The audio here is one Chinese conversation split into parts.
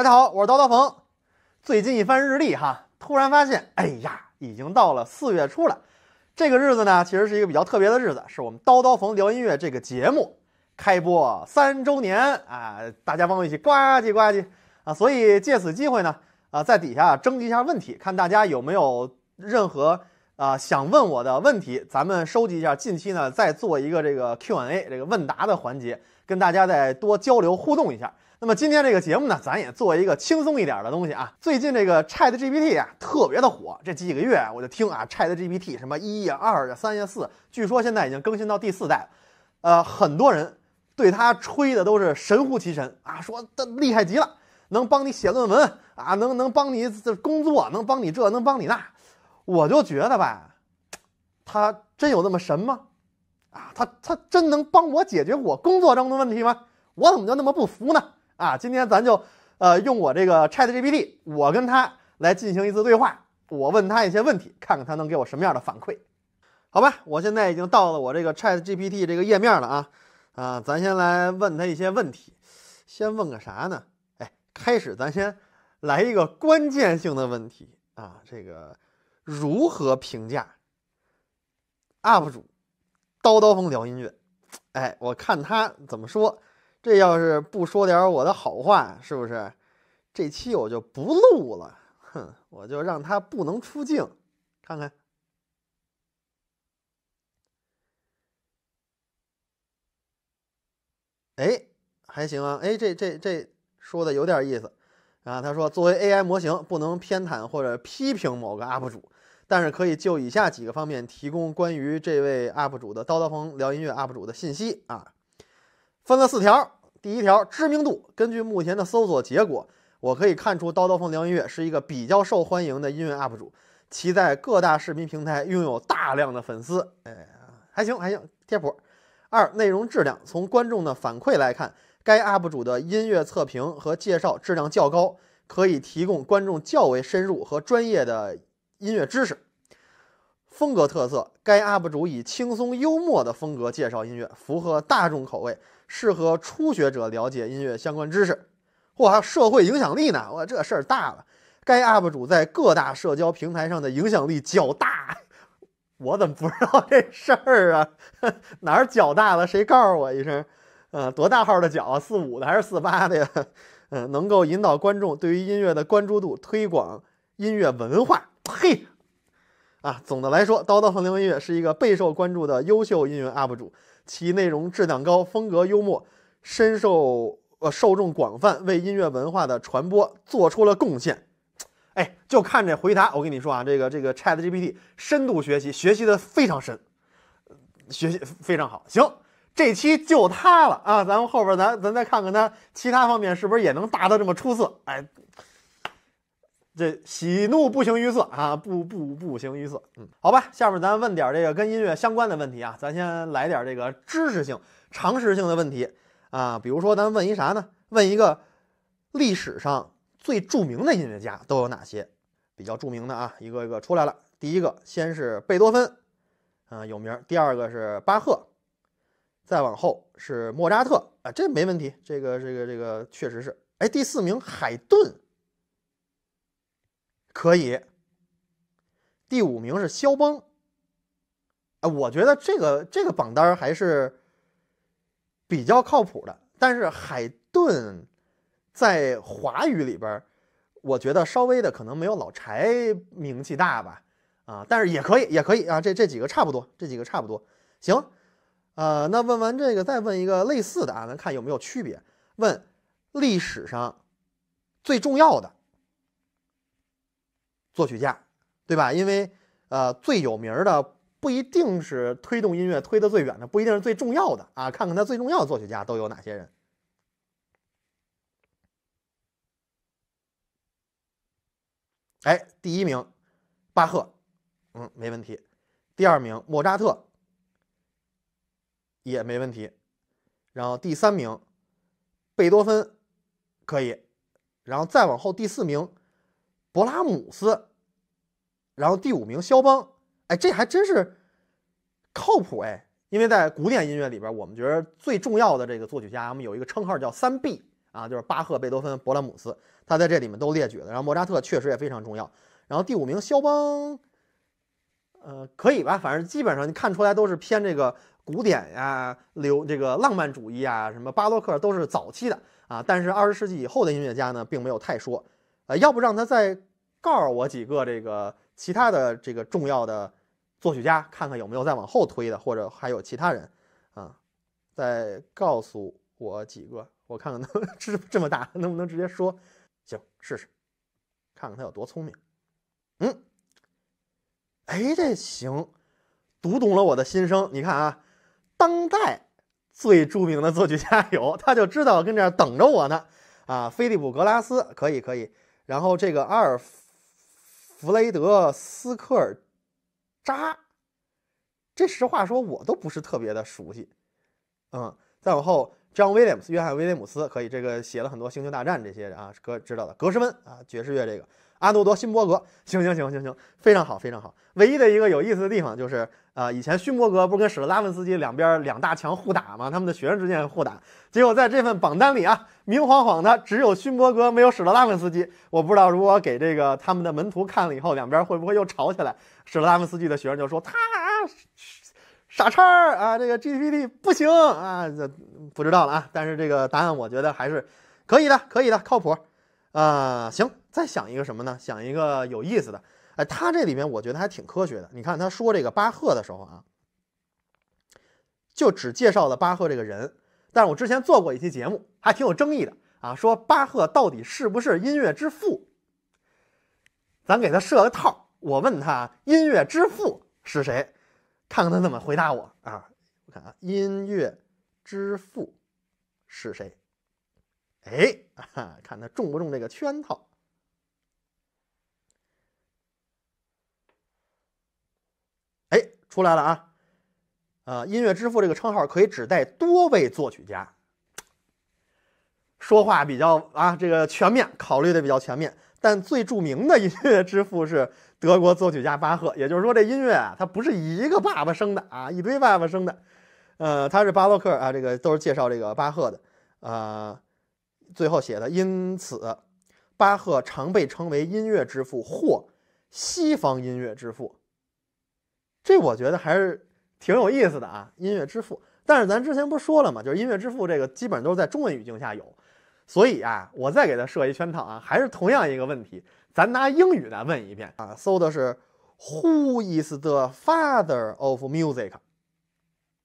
大家好，我是叨叨冯。最近一翻日历哈，突然发现，哎呀，已经到了四月初了。这个日子呢，其实是一个比较特别的日子，是我们叨叨冯聊音乐这个节目开播三周年啊。大家帮我一起呱唧呱唧啊！所以借此机会呢，啊，在底下征集一下问题，看大家有没有任何啊想问我的问题，咱们收集一下。近期呢，再做一个这个 Q&A 这个问答的环节，跟大家再多交流互动一下。那么今天这个节目呢，咱也做一个轻松一点的东西啊。最近这个 Chat GPT 啊，特别的火。这几个月我就听啊，Chat GPT 什么一呀、二呀、三呀、四，据说现在已经更新到第四代了。呃，很多人对他吹的都是神乎其神啊，说他厉害极了，能帮你写论文啊，能能帮你这工作，能帮你这，能帮你那。我就觉得吧，他真有那么神吗？啊，他他真能帮我解决我工作中的问题吗？我怎么就那么不服呢？啊，今天咱就，呃，用我这个 Chat GPT，我跟他来进行一次对话，我问他一些问题，看看他能给我什么样的反馈，好吧？我现在已经到了我这个 Chat GPT 这个页面了啊，啊，咱先来问他一些问题，先问个啥呢？哎，开始咱先来一个关键性的问题啊，这个如何评价 UP 主刀刀风聊音乐？哎，我看他怎么说。这要是不说点我的好话，是不是这期我就不录了？哼，我就让他不能出镜，看看。哎，还行啊。哎，这这这说的有点意思啊。他说，作为 AI 模型，不能偏袒或者批评某个 UP 主，但是可以就以下几个方面提供关于这位 UP 主的“刀刀锋聊音乐 ”UP 主的信息啊。分了四条。第一条，知名度。根据目前的搜索结果，我可以看出“刀刀锋聊音乐”是一个比较受欢迎的音乐 UP 主，其在各大视频平台拥有大量的粉丝。哎，还行还行，贴谱。二，内容质量。从观众的反馈来看，该 UP 主的音乐测评和介绍质量较高，可以提供观众较为深入和专业的音乐知识。风格特色：该 UP 主以轻松幽默的风格介绍音乐，符合大众口味，适合初学者了解音乐相关知识。哇，社会影响力呢？哇，这事儿大了！该 UP 主在各大社交平台上的影响力较大。我怎么不知道这事儿啊？哪儿较大了？谁告诉我一声？呃，多大号的脚啊？四五的还是四八的呀？嗯，能够引导观众对于音乐的关注度，推广音乐文化。嘿，啊，总的来说，叨叨风梁音乐是一个备受关注的优秀音乐 UP 主，其内容质量高，风格幽默，深受呃受众广泛，为音乐文化的传播做出了贡献。哎，就看这回答，我跟你说啊，这个这个 Chat GPT 深度学习学习的非常深，学习非常好。行，这期就他了啊，咱们后边咱咱再看看他其他方面是不是也能达到这么出色。哎。这喜怒不形于色啊，不不不形于色。嗯，好吧，下面咱问点这个跟音乐相关的问题啊，咱先来点这个知识性、常识性的问题啊。比如说，咱问一啥呢？问一个历史上最著名的音乐家都有哪些？比较著名的啊，一个一个出来了。第一个先是贝多芬，嗯，有名。第二个是巴赫，再往后是莫扎特啊，这没问题。这个这个这个确实是。哎，第四名海顿。可以，第五名是肖邦。哎，我觉得这个这个榜单还是比较靠谱的。但是海顿在华语里边，我觉得稍微的可能没有老柴名气大吧，啊，但是也可以也可以啊，这这几个差不多，这几个差不多，行。呃，那问完这个，再问一个类似的啊，咱看有没有区别。问历史上最重要的。作曲家，对吧？因为，呃，最有名的不一定是推动音乐推得最远的，不一定是最重要的啊。看看它最重要的作曲家都有哪些人。哎，第一名，巴赫，嗯，没问题。第二名，莫扎特，也没问题。然后第三名，贝多芬，可以。然后再往后，第四名，勃拉姆斯。然后第五名肖邦，哎，这还真是靠谱哎，因为在古典音乐里边，我们觉得最重要的这个作曲家，我们有一个称号叫“三 B” 啊，就是巴赫、贝多芬、勃拉姆斯，他在这里面都列举了。然后莫扎特确实也非常重要。然后第五名肖邦，呃，可以吧？反正基本上你看出来都是偏这个古典呀、流这个浪漫主义啊、什么巴洛克都是早期的啊。但是二十世纪以后的音乐家呢，并没有太说，呃，要不让他再告诉我几个这个。其他的这个重要的作曲家，看看有没有再往后推的，或者还有其他人啊，再告诉我几个，我看看能这这么大，能不能直接说？行，试试，看看他有多聪明。嗯，哎，这行，读懂了我的心声。你看啊，当代最著名的作曲家有，他就知道跟这儿等着我呢。啊，菲利普·格拉斯，可以，可以。然后这个阿尔。弗雷德斯克尔扎，这实话说我都不是特别的熟悉，嗯，再往后，j o h n Williams，约翰威廉姆斯，可以这个写了很多《星球大战》这些啊，哥知道的格什温啊，爵士乐这个。阿诺多·勋伯格，行行行行行，非常好，非常好。唯一的一个有意思的地方就是，呃，以前勋伯格不是跟史特拉文斯基两边两大强互打吗？他们的学生之间互打，结果在这份榜单里啊，明晃晃的只有勋伯格，没有史特拉文斯基。我不知道如果给这个他们的门徒看了以后，两边会不会又吵起来？史特拉文斯基的学生就说他啊傻叉啊，这个 g p t 不行啊，这不知道了啊。但是这个答案我觉得还是可以的，可以的，靠谱啊，行。再想一个什么呢？想一个有意思的。哎，他这里面我觉得还挺科学的。你看他说这个巴赫的时候啊，就只介绍了巴赫这个人。但是我之前做过一期节目，还挺有争议的啊，说巴赫到底是不是音乐之父？咱给他设个套，我问他音乐之父是谁，看看他怎么回答我啊？我看啊，音乐之父是谁？哎，看他中不中这个圈套。出来了啊，呃，音乐之父这个称号可以指代多位作曲家。说话比较啊，这个全面考虑的比较全面，但最著名的音乐之父是德国作曲家巴赫。也就是说，这音乐啊，它不是一个爸爸生的啊，一堆爸爸生的。呃，他是巴洛克啊，这个都是介绍这个巴赫的。呃，最后写的，因此，巴赫常被称为音乐之父或西方音乐之父。这我觉得还是挺有意思的啊，音乐之父。但是咱之前不是说了吗？就是音乐之父这个基本都是在中文语境下有，所以啊，我再给他设一圈套啊，还是同样一个问题，咱拿英语来问一遍啊。搜的是 “Who is the father of music？”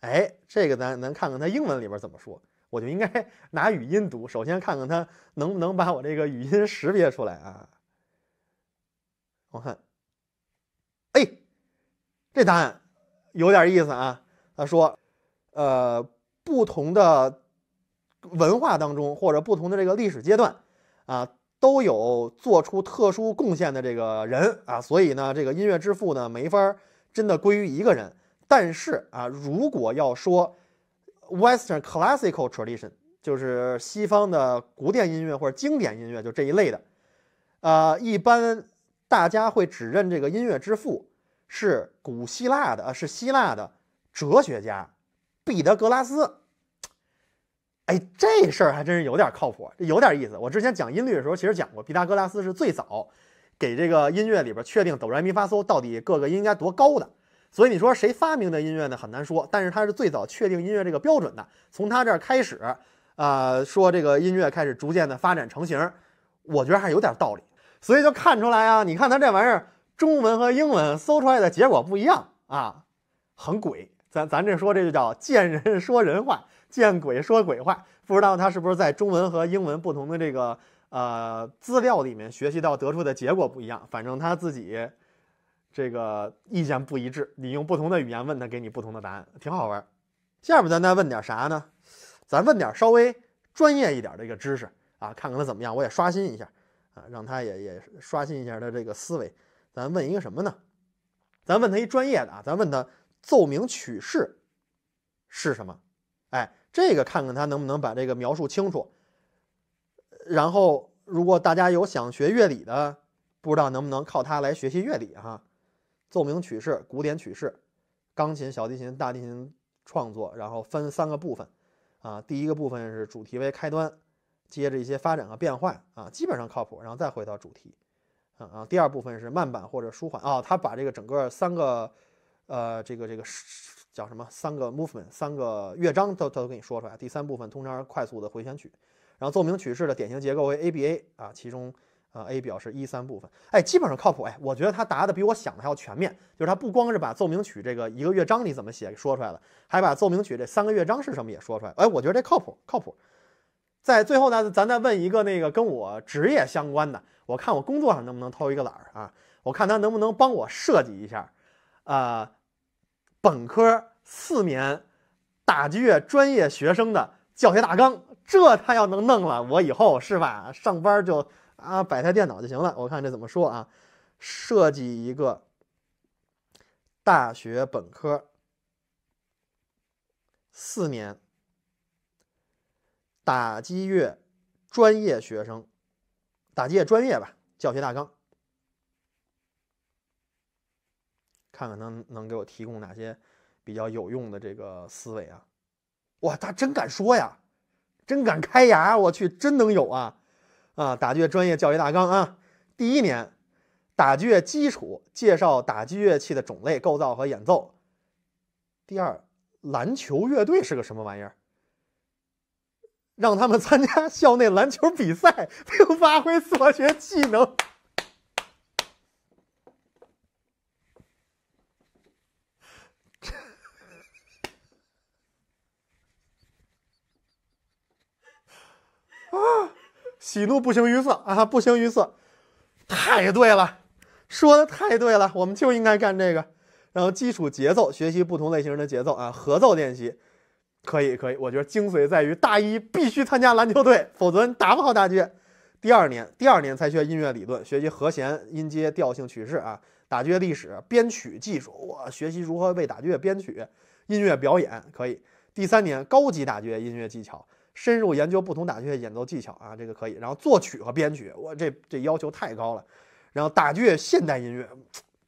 哎，这个咱咱看看他英文里边怎么说，我就应该 拿语音读。首先看看他能不能把我这个语音识别出来啊。我看，哎。这答案有点意思啊！他说：“呃，不同的文化当中，或者不同的这个历史阶段，啊，都有做出特殊贡献的这个人啊，所以呢，这个音乐之父呢，没法真的归于一个人。但是啊，如果要说 Western classical tradition，就是西方的古典音乐或者经典音乐，就这一类的，啊，一般大家会指认这个音乐之父。”是古希腊的呃，是希腊的哲学家毕德格拉斯。哎，这事儿还真是有点靠谱，有点意思。我之前讲音律的时候，其实讲过毕达哥拉斯是最早给这个音乐里边确定哆来咪发嗦到底各个音应该多高的。所以你说谁发明的音乐呢？很难说，但是他是最早确定音乐这个标准的。从他这儿开始，啊，说这个音乐开始逐渐的发展成型，我觉得还有点道理。所以就看出来啊，你看他这玩意儿。中文和英文搜出来的结果不一样啊，很鬼。咱咱这说这就叫见人说人话，见鬼说鬼话。不知道他是不是在中文和英文不同的这个呃资料里面学习到得出的结果不一样。反正他自己这个意见不一致。你用不同的语言问他，给你不同的答案，挺好玩。下面咱再问点啥呢？咱问点稍微专业一点的一个知识啊，看看他怎么样。我也刷新一下啊，让他也也刷新一下他这个思维。咱问一个什么呢？咱问他一专业的啊，咱问他奏鸣曲式是什么？哎，这个看看他能不能把这个描述清楚。然后，如果大家有想学乐理的，不知道能不能靠他来学习乐理哈。奏鸣曲式、古典曲式、钢琴、小提琴、大提琴创作，然后分三个部分啊。第一个部分是主题为开端，接着一些发展和变化啊，基本上靠谱，然后再回到主题。啊啊，第二部分是慢板或者舒缓啊，他把这个整个三个，呃，这个这个叫什么三个 movement 三个乐章都都给你说出来第三部分通常是快速的回旋曲，然后奏鸣曲式的典型结构为 A B A 啊，其中啊 A 表示一三部分，哎，基本上靠谱哎，我觉得他答的比我想的还要全面，就是他不光是把奏鸣曲这个一个乐章里怎么写说出来了，还把奏鸣曲这三个乐章是什么也说出来了，哎，我觉得这靠谱靠谱。在最后呢，咱再问一个那个跟我职业相关的，我看我工作上能不能偷一个懒儿啊？我看他能不能帮我设计一下，呃，本科四年打击乐专业学生的教学大纲。这他要能弄了，我以后是吧？上班就啊摆台电脑就行了。我看这怎么说啊？设计一个大学本科四年。打击乐专业学生，打击乐专业吧教学大纲，看看能能给我提供哪些比较有用的这个思维啊？哇，他真敢说呀，真敢开牙，我去，真能有啊！啊，打击乐专业教学大纲啊，第一年打击乐基础，介绍打击乐器的种类、构造和演奏。第二，篮球乐队是个什么玩意儿？让他们参加 校内篮球比赛，并发挥所学技能。啊，喜怒不形于色啊，不形于色，太对了，说的太对了，我们就应该干这个。然后基础节奏，学习不同类型的节奏啊，合奏练习。可以，可以，我觉得精髓在于大一必须参加篮球队，否则你打不好打乐。第二年，第二年才学音乐理论，学习和弦、音阶、调性、曲式啊，打乐历史、编曲技术，我学习如何为打乐编曲，音乐表演可以。第三年，高级打乐音乐技巧，深入研究不同打乐演奏技巧啊，这个可以。然后作曲和编曲，我这这要求太高了。然后打乐现代音乐，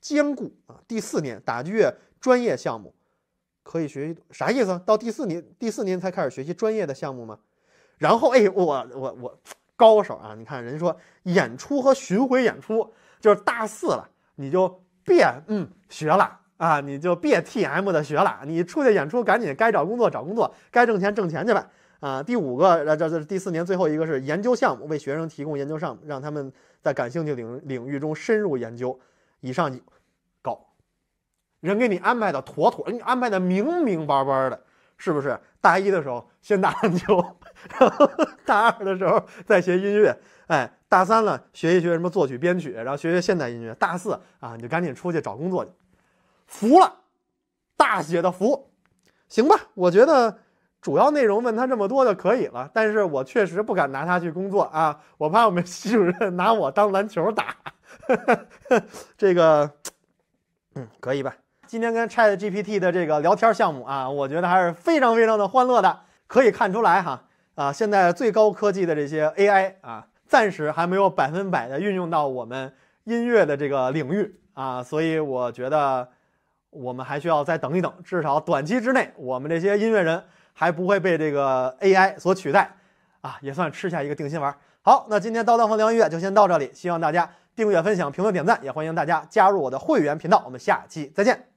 兼顾啊。第四年，打乐专业项目。可以学习啥意思？到第四年，第四年才开始学习专业的项目吗？然后，哎，我我我，高手啊！你看，人家说演出和巡回演出就是大四了，你就别嗯学了啊，你就别 T M 的学了，你出去演出，赶紧该找工作找工作，该挣钱挣钱去吧啊！第五个，这这是第四年最后一个是研究项目，为学生提供研究项目，让他们在感兴趣领领域中深入研究。以上。人给你安排的妥妥，给你安排的明明白白的，是不是？大一的时候先打篮球，然后 大二的时候再学音乐，哎，大三了学一学什么作曲编曲，然后学学现代音乐，大四啊你就赶紧出去找工作去，服了，大写的服，行吧？我觉得主要内容问他这么多就可以了，但是我确实不敢拿他去工作啊，我怕我们系主任拿我当篮球打，这个，嗯，可以吧？今天跟 Chat GPT 的这个聊天项目啊，我觉得还是非常非常的欢乐的，可以看出来哈啊，现在最高科技的这些 AI 啊，暂时还没有百分百的运用到我们音乐的这个领域啊，所以我觉得我们还需要再等一等，至少短期之内，我们这些音乐人还不会被这个 AI 所取代啊，也算吃下一个定心丸。好，那今天刀刀和聊音乐就先到这里，希望大家订阅、分享、评论、点赞，也欢迎大家加入我的会员频道，我们下期再见。